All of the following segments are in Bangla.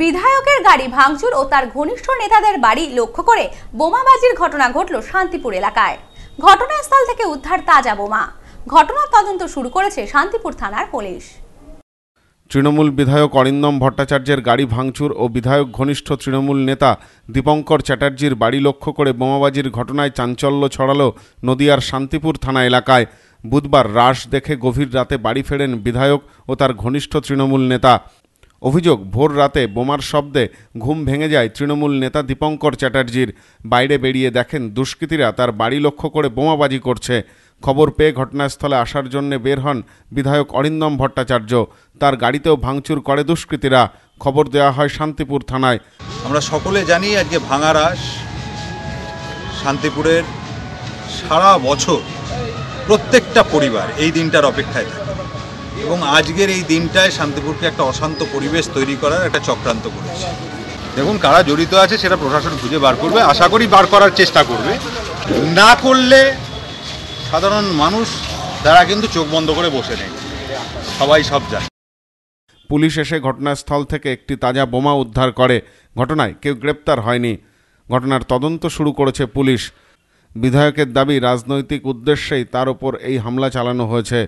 বিধায়কের গাড়ি ভাঙচুর ও তার ঘনিষ্ঠ নেতাদের বাড়ি লক্ষ্য করে বোমাবাজির ঘটনা ঘটল শান্তিপুর এলাকায় ঘটনাস্থল থেকে উদ্ধার তাজা বোমা ঘটনার তদন্ত শুরু করেছে শান্তিপুর থানার পুলিশ তৃণমূল বিধায়ক অরিন্দম ভট্টাচার্যের গাড়ি ভাঙচুর ও বিধায়ক ঘনিষ্ঠ তৃণমূল নেতা দীপঙ্কর চ্যাটার্জির বাড়ি লক্ষ্য করে বোমাবাজির ঘটনায় চাঞ্চল্য ছড়ালো নদিয়ার শান্তিপুর থানা এলাকায় বুধবার রাশ দেখে গভীর রাতে বাড়ি ফেরেন বিধায়ক ও তার ঘনিষ্ঠ তৃণমূল নেতা অভিযোগ ভোর রাতে বোমার শব্দে ঘুম ভেঙে যায় তৃণমূল নেতা দীপঙ্কর চ্যাটার্জির বাইরে বেরিয়ে দেখেন দুষ্কৃতীরা তার বাড়ি লক্ষ্য করে বোমাবাজি করছে খবর পেয়ে ঘটনাস্থলে আসার জন্য বের হন বিধায়ক অরিন্দম ভট্টাচার্য তার গাড়িতেও ভাঙচুর করে দুষ্কৃতীরা খবর দেওয়া হয় শান্তিপুর থানায় আমরা সকলে জানি আজকে ভাঙারাস শান্তিপুরের সারা বছর প্রত্যেকটা পরিবার এই দিনটার অপেক্ষায় থাকে এবং আজকের এই দিনটায় শান্তিপুরকে একটা অশান্ত পরিবেশ তৈরি করার একটা চক্রান্ত করেছে দেখুন কারা জড়িত আছে সেটা প্রশাসন খুঁজে বার করবে আশা করি বার করার চেষ্টা করবে না করলে সাধারণ মানুষ তারা কিন্তু চোখ বন্ধ করে বসে নেই সবাই সব জানে পুলিশ এসে ঘটনাস্থল থেকে একটি তাজা বোমা উদ্ধার করে ঘটনায় কেউ গ্রেপ্তার হয়নি ঘটনার তদন্ত শুরু করেছে পুলিশ বিধায়কের দাবি রাজনৈতিক উদ্দেশ্যেই তার ওপর এই হামলা চালানো হয়েছে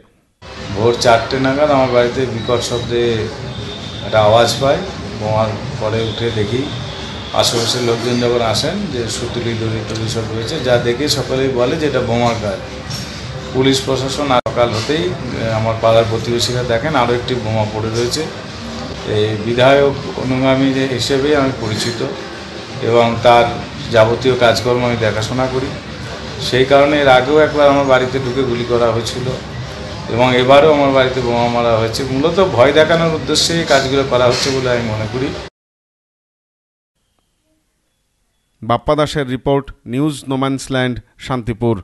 ভোর চারটে নাগাদ আমার বাড়িতে বিকট শব্দে একটা আওয়াজ পাই বোমার পরে উঠে দেখি আশেপাশের লোকজন যখন আসেন যে সুতুলি দড়ি টলি সব রয়েছে যা দেখে সকলেই বলে যে এটা বোমার কাজ পুলিশ প্রশাসন সকাল হতেই আমার পাড়ার প্রতিবেশীরা দেখেন আরও একটি বোমা পড়ে রয়েছে এই বিধায়ক অনুগামী যে হিসেবে আমি পরিচিত এবং তার যাবতীয় কাজকর্ম আমি দেখাশোনা করি সেই কারণে এর আগেও একবার আমার বাড়িতে ঢুকে গুলি করা হয়েছিল এবং এবারও আমার বাড়িতে বোমা মারা হয়েছে মূলত ভয় দেখানোর উদ্দেশ্যে এই কাজগুলো করা হচ্ছে বলে আমি মনে করি বাপ্পা দাসের রিপোর্ট নিউজ নোম্যান্সল্যান্ড শান্তিপুর